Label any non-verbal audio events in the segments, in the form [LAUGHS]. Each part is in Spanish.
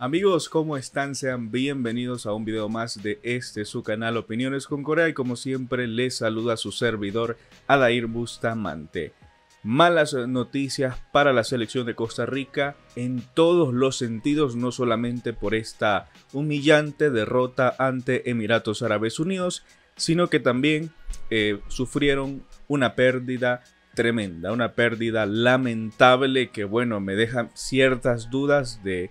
Amigos, ¿cómo están? Sean bienvenidos a un video más de este su canal Opiniones con Corea y como siempre les saluda su servidor Adair Bustamante. Malas noticias para la selección de Costa Rica en todos los sentidos, no solamente por esta humillante derrota ante Emiratos Árabes Unidos, sino que también eh, sufrieron una pérdida tremenda, una pérdida lamentable que bueno, me deja ciertas dudas de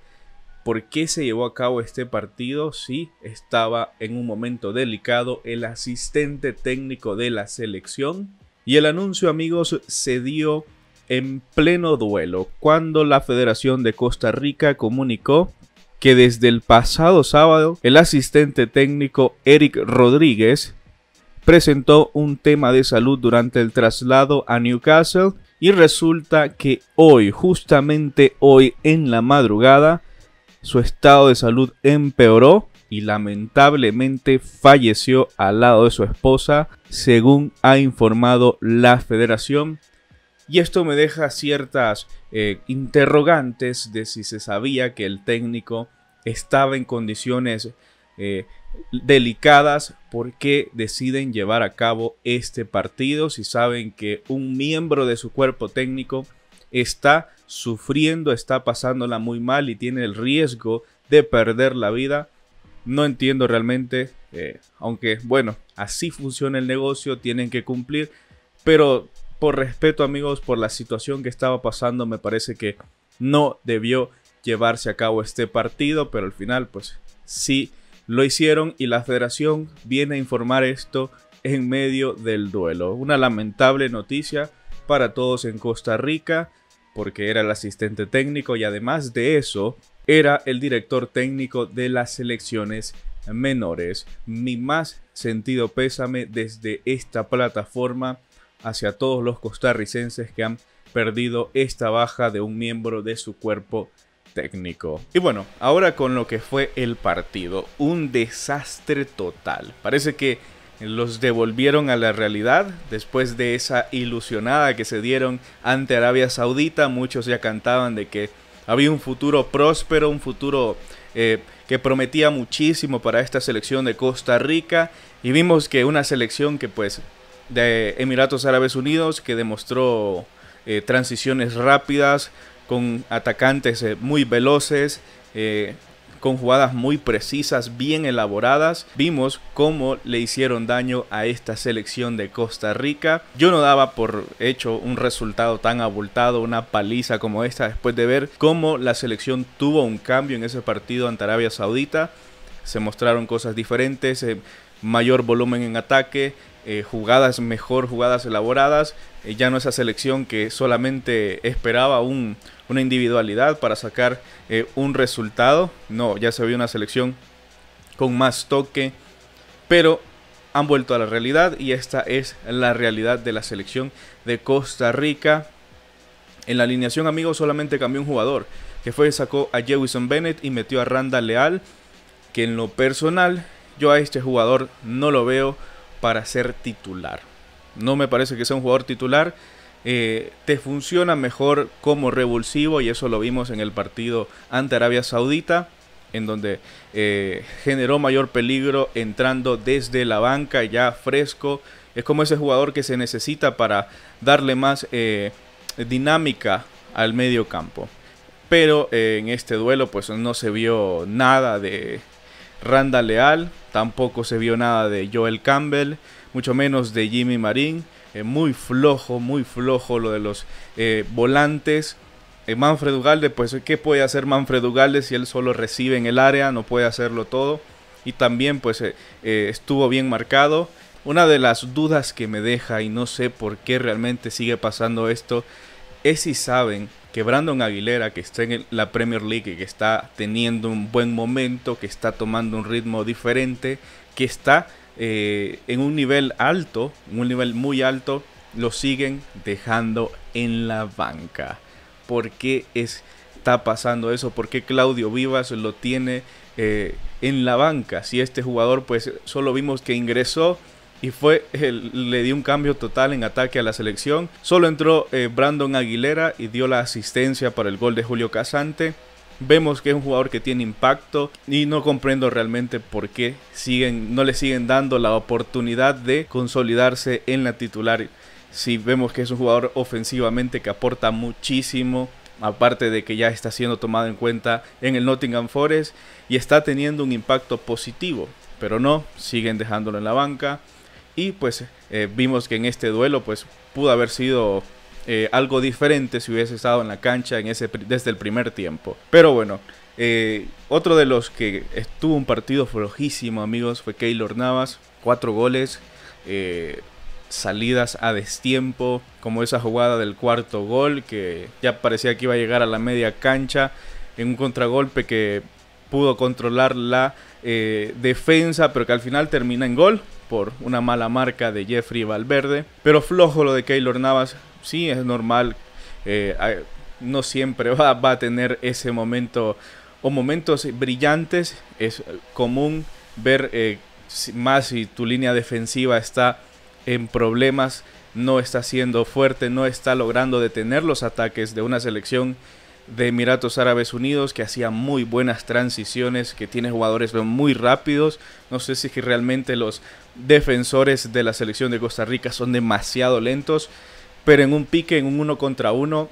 por qué se llevó a cabo este partido si estaba en un momento delicado el asistente técnico de la selección. Y el anuncio, amigos, se dio en pleno duelo cuando la Federación de Costa Rica comunicó que desde el pasado sábado el asistente técnico Eric Rodríguez presentó un tema de salud durante el traslado a Newcastle y resulta que hoy, justamente hoy en la madrugada, su estado de salud empeoró y lamentablemente falleció al lado de su esposa, según ha informado la federación. Y esto me deja ciertas eh, interrogantes de si se sabía que el técnico estaba en condiciones eh, delicadas, por qué deciden llevar a cabo este partido si saben que un miembro de su cuerpo técnico está sufriendo, está pasándola muy mal y tiene el riesgo de perder la vida. No entiendo realmente, eh, aunque bueno, así funciona el negocio, tienen que cumplir, pero por respeto amigos, por la situación que estaba pasando, me parece que no debió llevarse a cabo este partido, pero al final pues sí lo hicieron y la federación viene a informar esto en medio del duelo. Una lamentable noticia para todos en Costa Rica, porque era el asistente técnico y además de eso, era el director técnico de las selecciones menores. Mi más sentido pésame desde esta plataforma hacia todos los costarricenses que han perdido esta baja de un miembro de su cuerpo técnico. Y bueno, ahora con lo que fue el partido, un desastre total. Parece que los devolvieron a la realidad después de esa ilusionada que se dieron ante Arabia Saudita. Muchos ya cantaban de que había un futuro próspero, un futuro eh, que prometía muchísimo para esta selección de Costa Rica. Y vimos que una selección que pues de Emiratos Árabes Unidos que demostró eh, transiciones rápidas con atacantes eh, muy veloces con jugadas muy precisas, bien elaboradas. Vimos cómo le hicieron daño a esta selección de Costa Rica. Yo no daba por hecho un resultado tan abultado, una paliza como esta, después de ver cómo la selección tuvo un cambio en ese partido ante Arabia Saudita. Se mostraron cosas diferentes, eh, mayor volumen en ataque, eh, jugadas mejor, jugadas elaboradas, eh, ya no esa selección que solamente esperaba una individualidad para sacar eh, un resultado, no, ya se vio una selección con más toque, pero han vuelto a la realidad y esta es la realidad de la selección de Costa Rica. En la alineación, amigos, solamente cambió un jugador, que fue sacó a Jewison Bennett y metió a Randa Leal, que en lo personal yo a este jugador no lo veo para ser titular. No me parece que sea un jugador titular. Eh, te funciona mejor como revulsivo y eso lo vimos en el partido ante Arabia Saudita, en donde eh, generó mayor peligro entrando desde la banca ya fresco. Es como ese jugador que se necesita para darle más eh, dinámica al medio campo. Pero en este duelo pues no se vio nada de, Randa Leal, tampoco se vio nada de Joel Campbell, mucho menos de Jimmy Marín. Eh, muy flojo, muy flojo lo de los eh, volantes. Eh, Manfred Ugalde, pues, ¿qué puede hacer Manfred Ugalde si él solo recibe en el área? No puede hacerlo todo. Y también, pues, estuvo bien marcado. Una de las dudas que me deja, y no sé por qué realmente sigue pasando esto, es si saben que Brandon Aguilera, que está en la Premier League, que está teniendo un buen momento, que está tomando un ritmo diferente, que está eh, en un nivel alto, en un nivel muy alto, lo siguen dejando en la banca. ¿Por qué está pasando eso? ¿Por qué Claudio Vivas lo tiene eh, en la banca? Si este jugador, pues solo vimos que ingresó y fue le dio un cambio total en ataque a la selección. Solo entró eh, Brandon Aguilera y dio la asistencia para el gol de Julio Casante. Vemos que es un jugador que tiene impacto y no comprendo realmente por qué siguen, no le siguen dando la oportunidad de consolidarse en la titular. Si vemos que es un jugador ofensivamente que aporta muchísimo, aparte de que ya está siendo tomado en cuenta en el Nottingham Forest y está teniendo un impacto positivo, pero no, siguen dejándolo en la banca. Y pues eh, vimos que en este duelo pues pudo haber sido eh, algo diferente si hubiese estado en la cancha en ese, desde el primer tiempo. Pero bueno, eh, otro de los que estuvo un partido flojísimo amigos fue Keylor Navas. Cuatro goles, salidas a destiempo, como esa jugada del cuarto gol que ya parecía que iba a llegar a la media cancha en un contragolpe que pudo controlar la defensa, pero que al final termina en gol por una mala marca de Jeffrey Valverde. Pero flojo lo de Keylor Navas, sí es normal, eh, no siempre [LAUGHS] va, a tener ese momento o momentos brillantes. Es común ver eh, más si tu línea defensiva está en problemas, no está siendo fuerte, no está logrando detener los ataques de una selección de Emiratos Árabes Unidos que hacía muy buenas transiciones, que tiene jugadores muy rápidos. No sé si realmente los defensores de la selección de Costa Rica son demasiado lentos, pero en un pique, en un uno contra uno,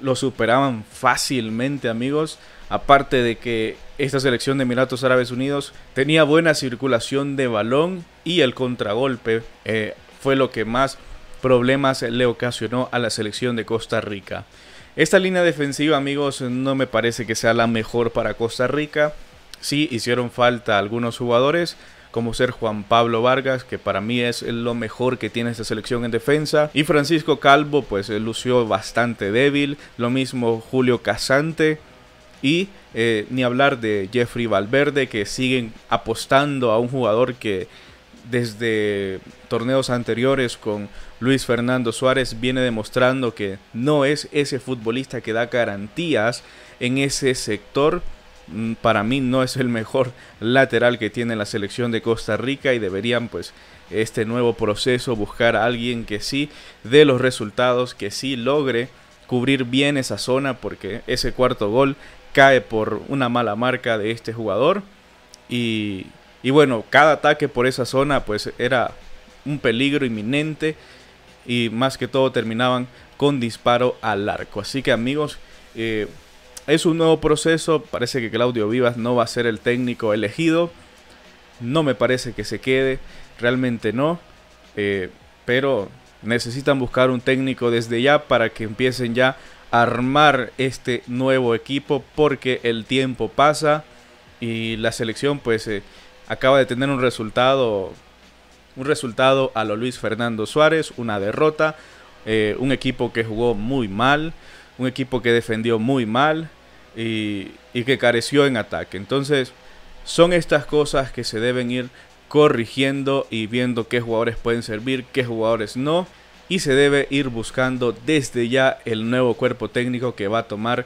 lo superaban fácilmente, amigos. Aparte de que esta selección de Emiratos Árabes Unidos tenía buena circulación de balón y el contragolpe eh, fue lo que más problemas le ocasionó a la selección de Costa Rica. Esta línea defensiva, amigos, no me parece que sea la mejor para Costa Rica. Sí hicieron falta algunos jugadores, como ser Juan Pablo Vargas, que para mí es lo mejor que tiene esta selección en defensa. Y Francisco Calvo, pues eh, lució bastante débil. Lo mismo Julio Casante. Y eh, ni hablar de Jeffrey Valverde, que siguen apostando a un jugador que desde torneos anteriores con Luis Fernando Suárez viene demostrando que no es ese futbolista que da garantías en ese sector. Mm, para mí no es el mejor lateral que tiene la selección de Costa Rica y deberían pues este nuevo proceso buscar a alguien que sí dé los resultados, que sí logre cubrir bien esa zona porque ese cuarto gol cae por una mala marca de este jugador y y bueno, cada ataque por esa zona pues era un peligro inminente y más que todo terminaban con disparo al arco. Así que amigos, eh, es un nuevo proceso, parece que Claudio Vivas no va a ser el técnico elegido, no me parece que se quede, realmente no, eh, pero necesitan buscar un técnico desde ya para que empiecen ya a armar este nuevo equipo porque el tiempo pasa y la selección pues... Eh, acaba de tener un resultado, un resultado a lo Luis Fernando Suárez, una derrota, eh, un equipo que jugó muy mal, un equipo que defendió muy mal y, y que careció en ataque. Entonces, son estas cosas que se deben ir corrigiendo y viendo qué jugadores pueden servir, qué jugadores no. Y se debe ir buscando desde ya el nuevo cuerpo técnico que va a tomar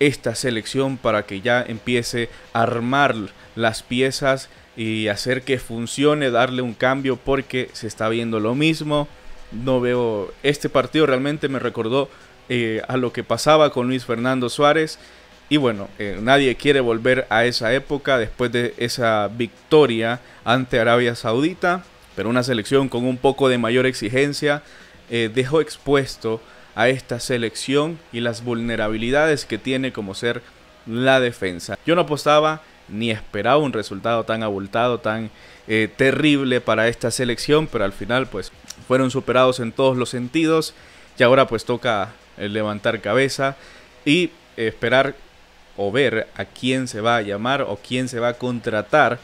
esta selección para que ya empiece a armar las piezas y hacer que funcione, darle un cambio porque se está viendo lo mismo. No veo este partido, realmente me recordó eh, a lo que pasaba con Luis Fernando Suárez. Y bueno, eh, nadie quiere volver a esa época después de esa victoria ante Arabia Saudita, pero una selección con un poco de mayor exigencia eh, dejó expuesto a esta selección y las vulnerabilidades que tiene como ser la defensa. Yo no apostaba ni esperaba un resultado tan abultado, tan eh, terrible para esta selección, pero al final pues fueron superados en todos los sentidos y ahora pues toca eh, levantar cabeza y esperar o ver a quién se va a llamar o quién se va a contratar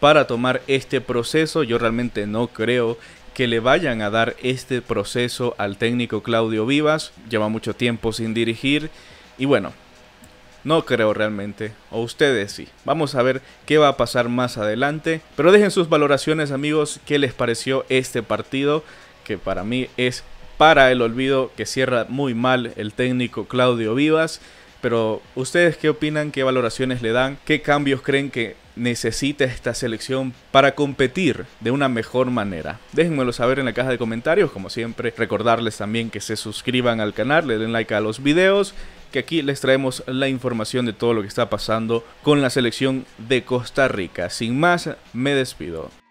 para tomar este proceso. Yo realmente no creo que le vayan a dar este proceso al técnico Claudio Vivas. Lleva mucho tiempo sin dirigir y bueno, no creo realmente, o ustedes sí. Vamos a ver qué va a pasar más adelante. Pero dejen sus valoraciones amigos, qué les pareció este partido, que para mí es para el olvido, que cierra muy mal el técnico Claudio Vivas. Pero ustedes qué opinan, qué valoraciones le dan, qué cambios creen que necesita esta selección para competir de una mejor manera? Déjenmelo saber en la caja de comentarios, como siempre, recordarles también que se suscriban al canal, le den like a los videos que aquí les traemos la información de todo lo que está pasando con la selección de Costa Rica. Sin más, me despido.